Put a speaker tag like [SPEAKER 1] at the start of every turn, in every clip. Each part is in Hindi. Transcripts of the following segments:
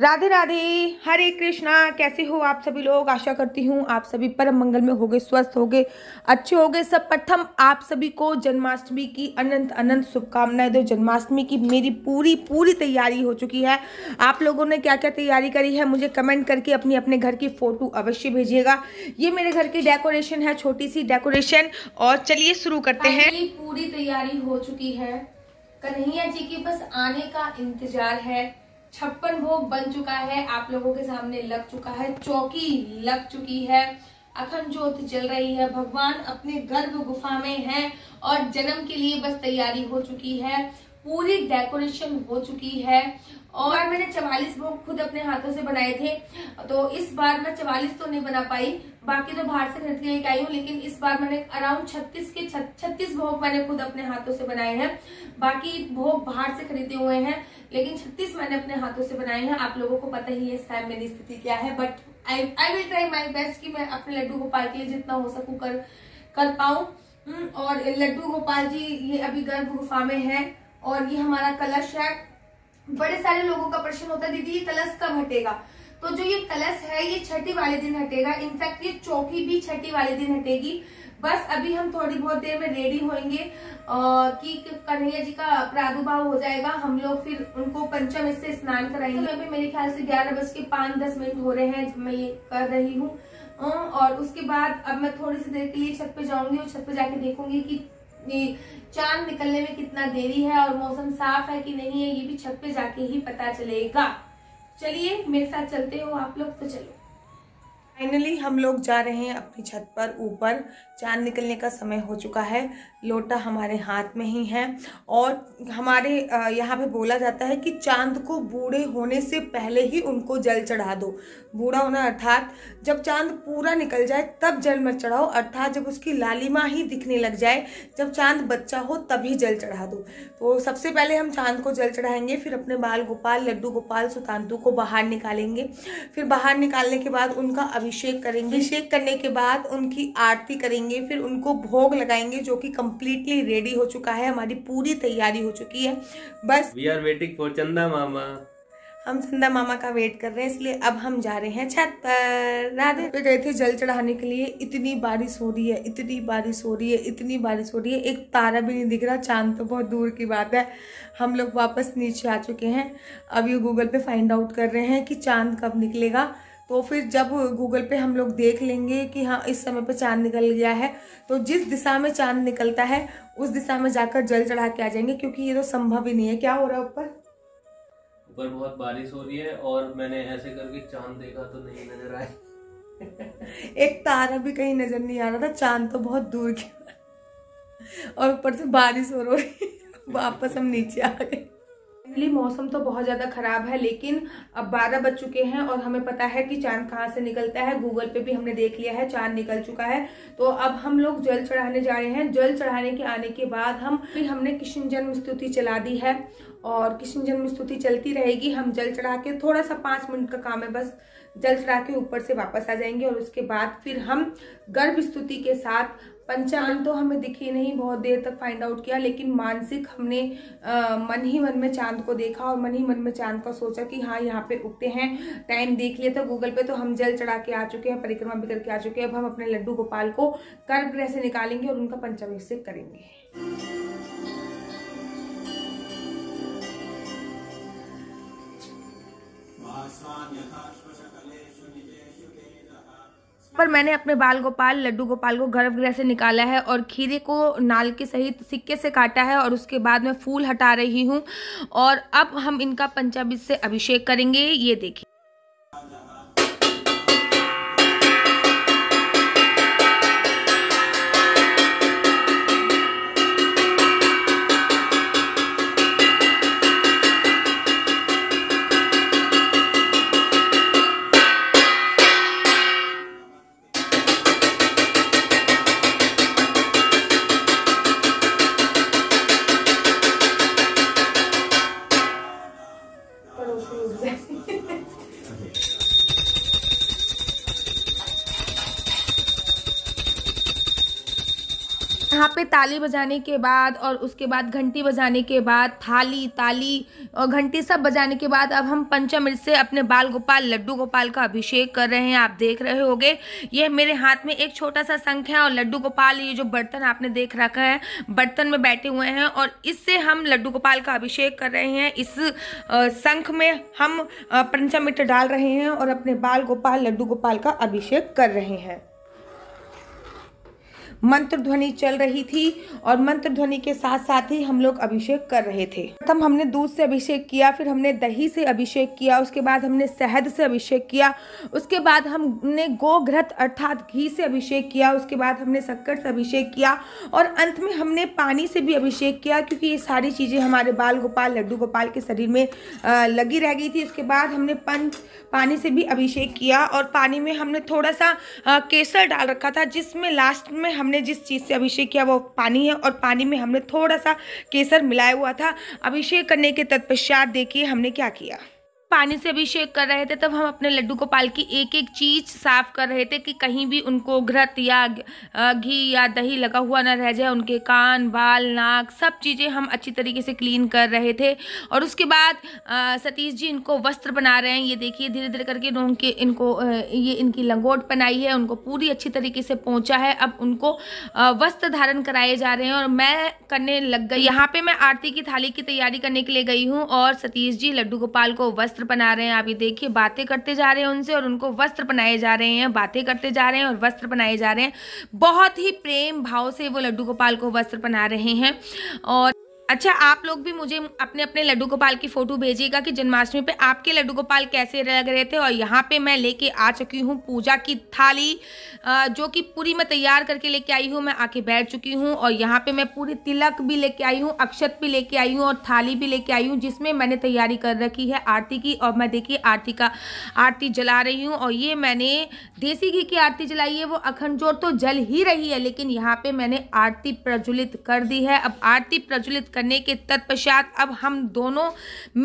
[SPEAKER 1] राधे राधे हरे कृष्णा कैसे हो आप सभी लोग आशा करती हूँ आप सभी परम मंगल में होगे स्वस्थ होगे अच्छे होगे सब प्रथम आप सभी को जन्माष्टमी की अनंत अनंत शुभकामनाएं दो जन्माष्टमी की मेरी पूरी पूरी तैयारी हो चुकी है आप लोगों ने क्या क्या तैयारी करी है मुझे कमेंट करके अपनी अपने घर की फ़ोटो अवश्य भेजिएगा ये मेरे घर की डेकोरेशन है छोटी सी डेकोरेशन और चलिए शुरू करते हैं हाँ पूरी तैयारी हो चुकी है कन्हैया जी के बस आने का इंतजार है छप्पन भोग बन चुका है आप लोगों के सामने लग चुका है चौकी लग चुकी है अखंड ज्योत जल रही है भगवान अपने गर्भ गुफा में है और जन्म के लिए बस तैयारी हो चुकी है पूरी डेकोरेशन हो चुकी है और मैंने चवालीस बुक खुद अपने हाथों से बनाए थे तो इस बार मैं चवालीस तो नहीं बना पाई बाकी तो बाहर से खरीद के लेके आई हूँ लेकिन इस बार मैंने अराउंड छत्तीस के छत्तीस भोग मैंने खुद अपने हाथों से बनाए हैं बाकी भोग बाहर से खरीदे हुए हैं लेकिन छत्तीस मैंने अपने हाथों से बनाए हैं आप लोगों को पता ही है इस टाइम मेरी स्थिति क्या है but I I will try my best की मैं अपने लड्डू गोपाल के लिए जितना हो सकू कर कर पाऊ हम्म, और लड्डू गोपाल जी ये अभी गर्भ गुफा में है और ये हमारा कलश है बड़े सारे लोगों का प्रश्न होता है दीदी ये कलश कब हटेगा तो जो ये कलश है ये छठी वाले दिन हटेगा इनफैक्ट ये चौकी भी छठी वाले दिन हटेगी बस अभी हम थोड़ी बहुत देर में रेडी होंगे कि कन्हैया जी का प्रादुर्भाव हो जाएगा हम लोग फिर उनको पंचम इससे स्नान कराएंगे तो अभी मेरे ख्याल से ग्यारह बज के पांच दस मिनट हो रहे हैं जब मैं ये कर रही हूँ और उसके बाद अब मैं थोड़ी सी देर के लिए छत पे जाऊंगी और छत पे जाके देखूंगी की चांद निकलने में कितना देरी है और मौसम साफ है कि नहीं है ये भी छत पे जाके ही पता चलेगा चलिए मेरे साथ चलते हो आप लोग तो चलो फाइनली हम लोग जा रहे हैं अपनी छत पर ऊपर चांद निकलने का समय हो चुका है लोटा हमारे हाथ में ही है और हमारे यहाँ पे बोला जाता है कि चांद को बूढ़े होने से पहले ही उनको जल चढ़ा दो बूढ़ा होना अर्थात जब चांद पूरा निकल जाए तब जल मत चढ़ाओ अर्थात जब उसकी लालिमा ही दिखने लग जाए जब चांद बच्चा हो तभी जल चढ़ा दो तो सबसे पहले हम चांद को जल चढ़ाएंगे फिर अपने बाल गोपाल लड्डू गोपाल सुतांतु को बाहर निकालेंगे फिर बाहर निकालने के बाद उनका अभिषेक करेंगे अभिषेक करने के बाद उनकी आरती करेंगे फिर उनको भोग लगाएंगे जो कि कम्प्लीटली रेडी हो चुका है हमारी पूरी तैयारी हो चुकी है बस वी आर वेटिंग फॉर चंदा मामा हम चंदा मामा का वेट कर रहे हैं इसलिए अब हम जा रहे हैं छत पर राधे पे गए थे जल चढ़ाने के लिए इतनी बारिश हो रही है इतनी बारिश हो रही है इतनी बारिश हो रही है एक तारा भी नहीं दिख रहा चांद तो बहुत दूर की बात है हम लोग वापस नीचे आ चुके हैं अभी गूगल पे फाइंड आउट कर रहे हैं कि चांद कब निकलेगा तो फिर जब गूगल पे हम लोग देख लेंगे कि हाँ इस समय पे चांद निकल गया है तो जिस दिशा में चांद निकलता है उस दिशा में जाकर जल चढ़ा के आ जाएंगे क्योंकि ये तो संभव ही नहीं है क्या हो रहा है ऊपर ऊपर बहुत बारिश हो रही है और मैंने ऐसे करके चांद देखा तो नहीं नजर आया एक तारा भी कहीं नजर नहीं आ रहा था चांद तो बहुत दूर गया और ऊपर से बारिश हो रही वापस हम नीचे आ गए फाइनली मौसम तो बहुत ज़्यादा ख़राब है लेकिन अब बारह बज चुके हैं और हमें पता है कि चांद कहाँ से निकलता है गूगल पे भी हमने देख लिया है चांद निकल चुका है तो अब हम लोग जल चढ़ाने जा रहे हैं जल चढ़ाने के आने के बाद हम फिर हमने किशन जन्म स्तुति चला दी है और किशन जन्म स्तुति चलती रहेगी हम जल चढ़ा के थोड़ा सा पांच मिनट का काम है बस जल चढ़ा के ऊपर से वापस आ जाएंगे और उसके बाद फिर हम गर्भ स्तुति के साथ पंचांग तो हमें दिखे नहीं बहुत देर तक फाइंड आउट किया लेकिन मानसिक हमने आ, मन ही मन में चांद को देखा और मन ही मन में चांद का सोचा कि हाँ यहाँ पे उगते हैं टाइम देख लिया था गूगल पे तो हम जल चढ़ा के आ चुके हैं परिक्रमा भी करके आ चुके हैं अब हम अपने लड्डू गोपाल को गर्भगृह से निकालेंगे और उनका पंचाभिषेक करेंगे पर मैंने अपने बाल गोपाल लड्डू गोपाल को गर्भगृह से निकाला है और खीरे को नाल के सहित सिक्के से काटा है और उसके बाद मैं फूल हटा रही हूँ और अब हम इनका पंचाबीज से अभिषेक करेंगे ये देखिए पे ताली बजाने के बाद और उसके बाद घंटी बजाने के बाद थाली ताली और घंटी सब बजाने के बाद अब हम पंचम से अपने बाल गोपाल लड्डू गोपाल का अभिषेक कर रहे हैं आप देख रहे होगे ये मेरे हाथ में एक छोटा सा संख है और लड्डू गोपाल ये जो बर्तन आपने देख रखा है बर्तन में बैठे हुए हैं और इससे हम लड्डू गोपाल का अभिषेक कर रहे हैं इस संख में हम पंचामृत डाल रहे हैं और अपने बाल गोपाल लड्डू गोपाल का अभिषेक कर रहे हैं मंत्र ध्वनि चल रही थी और मंत्र ध्वनि के साथ साथ ही हम लोग अभिषेक कर रहे थे प्रथम हमने दूध से अभिषेक किया फिर हमने दही से अभिषेक किया उसके बाद हमने शहद से अभिषेक किया उसके बाद हमने गोघृत अर्थात घी से अभिषेक किया उसके बाद हमने शक्कर से अभिषेक किया और अंत में हमने पानी से भी अभिषेक किया क्योंकि ये सारी चीज़ें हमारे बाल गोपाल लड्डू गोपाल के शरीर में लगी रह गई थी उसके बाद हमने पंच पानी से भी अभिषेक किया और पानी में हमने थोड़ा सा केसर डाल रखा था जिसमें लास्ट में हमने हमने जिस चीज़ से अभिषेक किया वो पानी है और पानी में हमने थोड़ा सा केसर मिलाया हुआ था अभिषेक करने के तत्पश्चात देखिए हमने क्या किया पानी से अभिषेक कर रहे थे तब हम अपने लड्डू गोपाल की एक एक चीज साफ कर रहे थे कि कहीं भी उनको घृत या घी या दही लगा हुआ ना रह जाए उनके कान बाल नाक सब चीज़ें हम अच्छी तरीके से क्लीन कर रहे थे और उसके बाद सतीश जी इनको वस्त्र बना रहे हैं ये देखिए धीरे धीरे करके उनके इनको ये इनकी लंगोट बनाई है उनको पूरी अच्छी तरीके से पहुँचा है अब उनको वस्त्र धारण कराए जा रहे हैं और मैं करने लग गई यहाँ पे मैं आरती की थाली की तैयारी करने के लिए गई हूँ और सतीश जी लड्डू गोपाल को वस्त्र वस्त्र बना रहे हैं आप ये देखिए बातें करते जा रहे हैं उनसे और उनको वस्त्र बनाए जा रहे हैं बातें करते जा रहे हैं और वस्त्र बनाए जा रहे हैं बहुत ही प्रेम भाव से वो लड्डू गोपाल को वस्त्र बना रहे हैं और अच्छा आप लोग भी मुझे अपने अपने लड्डू गोपाल की फ़ोटो भेजिएगा कि जन्माष्टमी पे आपके लड्डू गोपाल कैसे लग रहे थे और यहाँ पे मैं लेके आ चुकी हूँ पूजा की थाली जो कि पूरी मैं तैयार करके लेके आई हूँ मैं आके बैठ चुकी हूँ और यहाँ पे मैं पूरी तिलक भी लेके आई हूँ अक्षत भी लेके आई हूँ और थाली भी लेके आई हूँ जिसमें मैंने तैयारी कर रखी है आरती की और मैं देखिए आरती का आरती जला रही हूँ और ये मैंने देसी घी की आरती जलाई है वो अखंड जोर तो जल ही रही है लेकिन यहाँ पर मैंने आरती प्रज्वलित कर दी है अब आरती प्रज्वलित करने के तत्पश्चात अब हम दोनों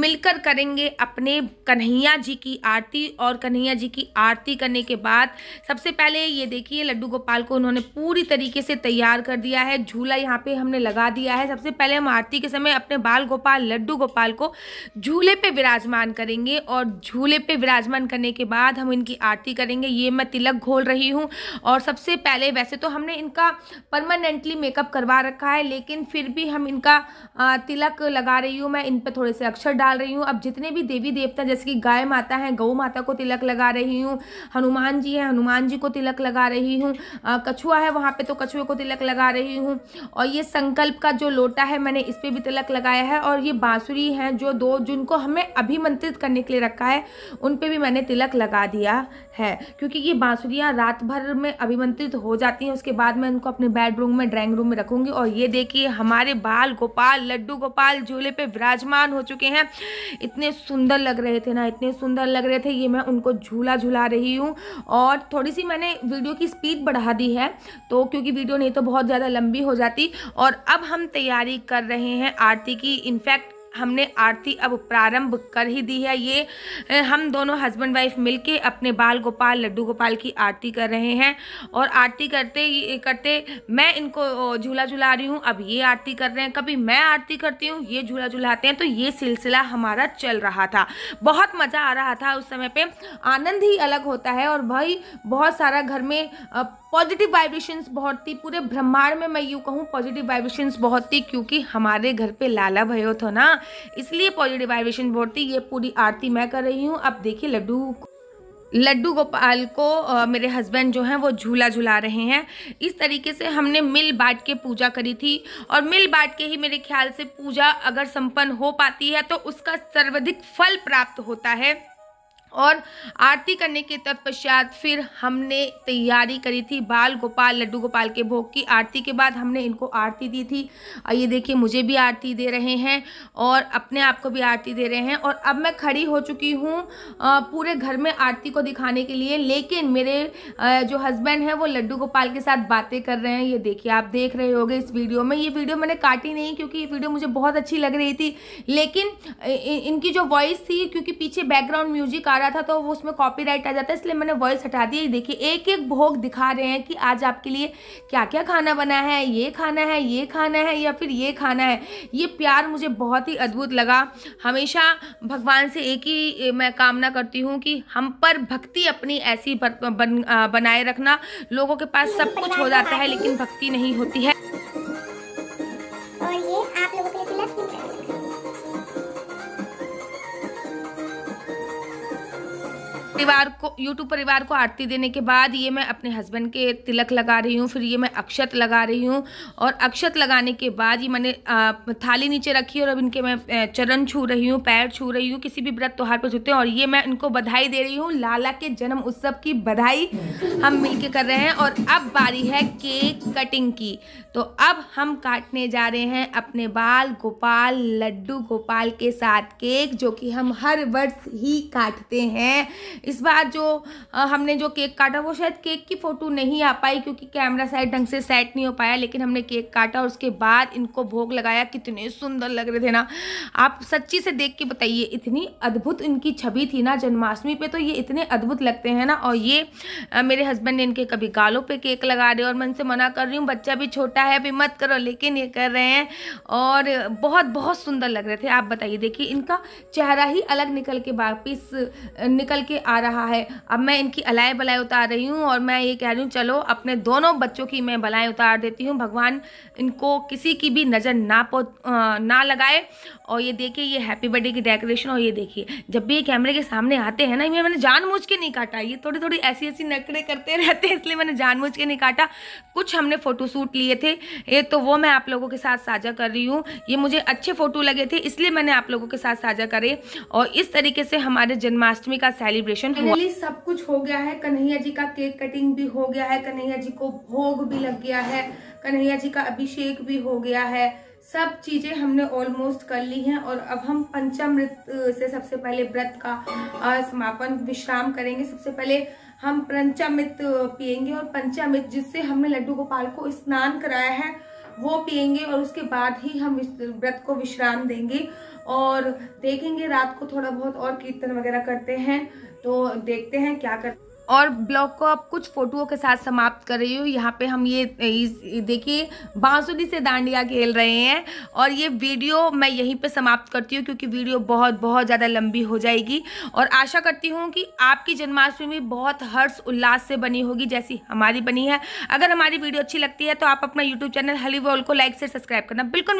[SPEAKER 1] मिलकर करेंगे अपने कन्हैया जी की आरती और कन्हैया जी की आरती करने के बाद सबसे पहले ये देखिए लड्डू गोपाल को उन्होंने पूरी तरीके से तैयार कर दिया है झूला यहाँ पे हमने लगा दिया है सबसे पहले हम आरती के समय अपने बाल गोपाल लड्डू गोपाल को झूले पे विराजमान करेंगे और झूले पे विराजमान करने के बाद हम इनकी आरती करेंगे ये मैं तिलक घोल रही हूँ और सबसे पहले वैसे तो हमने इनका परमानेंटली मेकअप करवा रखा है लेकिन फिर भी हम इनका तिलक लगा रही हूँ मैं इन पर थोड़े से अक्षर डाल रही हूँ अब जितने भी देवी देवता जैसे कि गाय माता है गौ माता को तिलक लगा रही हूँ हनुमान जी हैं हनुमान जी को तिलक लगा रही हूँ कछुआ है वहाँ पर तो कछुए को तिलक लगा रही हूँ और ये संकल्प का जो लोटा है मैंने इस पर भी तिलक लगाया है और ये बाँसुरी हैं जो दो जिनको हमें अभिमंत्रित करने के लिए रखा है उन पर भी मैंने तिलक लगा दिया है क्योंकि ये बाँसुरियाँ रात भर में अभिमंत्रित हो जाती हैं उसके बाद मैं उनको अपने बेडरूम में ड्राइंग रूम में रखूँगी और ये देखिए हमारे बाल गोपाल गोपाल लड्डू गोपाल झूले पे विराजमान हो चुके हैं इतने सुंदर लग रहे थे ना इतने सुंदर लग रहे थे ये मैं उनको झूला झूला रही हूँ और थोड़ी सी मैंने वीडियो की स्पीड बढ़ा दी है तो क्योंकि वीडियो नहीं तो बहुत ज़्यादा लंबी हो जाती और अब हम तैयारी कर रहे हैं आरती की इनफैक्ट हमने आरती अब प्रारंभ कर ही दी है ये हम दोनों हस्बैंड वाइफ मिलके अपने बाल गोपाल लड्डू गोपाल की आरती कर रहे हैं और आरती करते करते मैं इनको झूला झुला रही हूँ अब ये आरती कर रहे हैं कभी मैं आरती करती हूँ ये झूला झुलाते हैं तो ये सिलसिला हमारा चल रहा था बहुत मज़ा आ रहा था उस समय पर आनंद ही अलग होता है और भाई बहुत सारा घर में पॉजिटिव वाइब्रेशंस बहुत थी पूरे ब्रह्मांड में मैं यूँ कहूँ पॉजिटिव वाइब्रेशंस बहुत थी क्योंकि हमारे घर पे लाला भयो था तो ना इसलिए पॉजिटिव वाइब्रेशन बहुत थी ये पूरी आरती मैं कर रही हूँ अब देखिए लड्डू लड्डू गोपाल को आ, मेरे हस्बैंड जो हैं वो झूला झूला रहे हैं इस तरीके से हमने मिल बांट के पूजा करी थी और मिल बांट के ही मेरे ख्याल से पूजा अगर संपन्न हो पाती है तो उसका सर्वाधिक फल प्राप्त होता है और आरती करने के तत्पश्चात फिर हमने तैयारी करी थी बाल गोपाल लड्डू गोपाल के भोग की आरती के बाद हमने इनको आरती दी थी और ये देखिए मुझे भी आरती दे रहे हैं और अपने आप को भी आरती दे रहे हैं और अब मैं खड़ी हो चुकी हूँ पूरे घर में आरती को दिखाने के लिए लेकिन मेरे जो हस्बैंड हैं वो लड्डू गोपाल के साथ बातें कर रहे हैं ये देखिए आप देख रहे हो इस वीडियो में ये वीडियो मैंने काटी नहीं क्योंकि ये वीडियो मुझे बहुत अच्छी लग रही थी लेकिन इनकी जो वॉइस थी क्योंकि पीछे बैकग्राउंड म्यूजिक आ रहा था तो वो उसमें कॉपीराइट आ जाता है इसलिए मैंने वॉइस हटा दी देखिए एक एक भोग दिखा रहे हैं कि आज आपके लिए क्या क्या खाना बना है ये खाना है ये खाना है या फिर ये खाना है ये प्यार मुझे बहुत ही अद्भुत लगा हमेशा भगवान से एक ही मैं कामना करती हूँ कि हम पर भक्ति अपनी ऐसी बन, बनाए रखना लोगों के पास सब कुछ हो जाता है लेकिन भक्ति नहीं होती है परिवार को यूट्यूब परिवार को आरती देने के बाद ये मैं अपने हस्बैंड के तिलक लगा रही हूँ फिर ये मैं अक्षत लगा रही हूँ और अक्षत लगाने के बाद ये मैंने थाली नीचे रखी और अब इनके मैं चरण छू रही हूँ पैर छू रही हूँ किसी भी व्रत त्यौहार पर छूते हैं और ये मैं इनको बधाई दे रही हूँ लाला के जन्म उत्सव की बधाई हम मिल कर रहे हैं और अब बारी है केक कटिंग की तो अब हम काटने जा रहे हैं अपने बाल गोपाल लड्डू गोपाल के साथ केक जो कि हम हर वर्ष ही काटते हैं इस बार जो हमने जो केक काटा वो शायद केक की फ़ोटो नहीं आ पाई क्योंकि कैमरा साइड ढंग से सेट नहीं हो पाया लेकिन हमने केक काटा और उसके बाद इनको भोग लगाया कितने सुंदर लग रहे थे ना आप सच्ची से देख के बताइए इतनी अद्भुत इनकी छवि थी ना जन्माष्टमी पे तो ये इतने अद्भुत लगते हैं ना और ये आ, मेरे हस्बैंड ने इनके कभी गालों पर केक लगा रहे और मैं इनसे मना कर रही हूँ बच्चा भी छोटा है अभी मत करो लेकिन ये कर रहे हैं और बहुत बहुत सुंदर लग रहे थे आप बताइए देखिए इनका चेहरा ही अलग निकल के वापिस निकल के आ आ रहा है अब मैं इनकी अलाय बलाय उतार रही हूँ और मैं ये कह रही हूँ चलो अपने दोनों बच्चों की मैं बलाएँ उतार देती हूँ भगवान इनको किसी की भी नज़र ना ना लगाए और ये देखिए ये हैप्पी बर्थडे की डेकोरेशन और ये देखिए जब भी ये कैमरे के सामने आते हैं ना ये मैंने जानबूझ के नहीं काटा ये थोड़ी थोड़ी ऐसी ऐसी नकड़े करते रहते हैं इसलिए मैंने जानबूझ के नहीं काटा कुछ हमने फ़ोटोशूट लिए थे ये तो वो मैं आप लोगों के साथ साझा कर रही हूँ ये मुझे अच्छे फ़ोटो लगे थे इसलिए मैंने आप लोगों के साथ साझा करे और इस तरीके से हमारे जन्माष्टमी का सेलिब्रेशन सब कुछ हो गया है कन्हैया जी का केक कटिंग भी हो गया है कन्हैया जी को भोग भी लग गया है कन्हैया जी का अभिषेक भी हो गया है सब चीजें हमने ऑलमोस्ट कर ली हैं और अब हम पंचामृत से सबसे पहले व्रत का समापन विश्राम करेंगे सबसे पहले हम पंचामृत पियेंगे और पंचामृत जिससे हमने लड्डू गोपाल को स्नान कराया है वो पियेंगे और उसके बाद ही हम व्रत को विश्राम देंगे और देखेंगे रात को थोड़ा बहुत और कीर्तन वगैरह करते हैं तो देखते हैं क्या करते और ब्लॉग को आप कुछ फोटोओं के साथ समाप्त कर रही हूँ यहाँ पे हम ये देखिए बांसुरी से दांडिया खेल रहे हैं और ये वीडियो मैं यहीं पे समाप्त करती हूँ क्योंकि वीडियो बहुत बहुत ज़्यादा लंबी हो जाएगी और आशा करती हूँ कि आपकी जन्माष्टमी बहुत हर्ष उल्लास से बनी होगी जैसी हमारी बनी है अगर हमारी वीडियो अच्छी लगती है तो आप अपना यूट्यूब चैनल हली को लाइक से सब्सक्राइब करना बिल्कुल